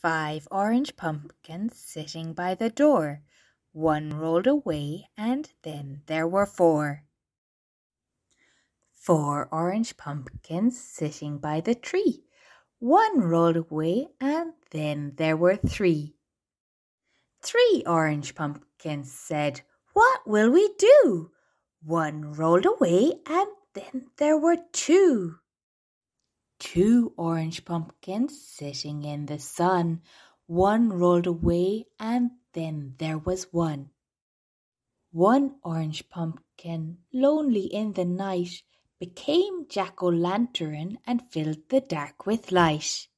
five orange pumpkins sitting by the door. One rolled away, and then there were four. Four orange pumpkins sitting by the tree. One rolled away, and then there were three. Three orange pumpkins said, What will we do? One rolled away, and then there were two two orange pumpkins sitting in the sun. One rolled away, and then there was one. One orange pumpkin, lonely in the night, became jack o' lantern and filled the dark with light.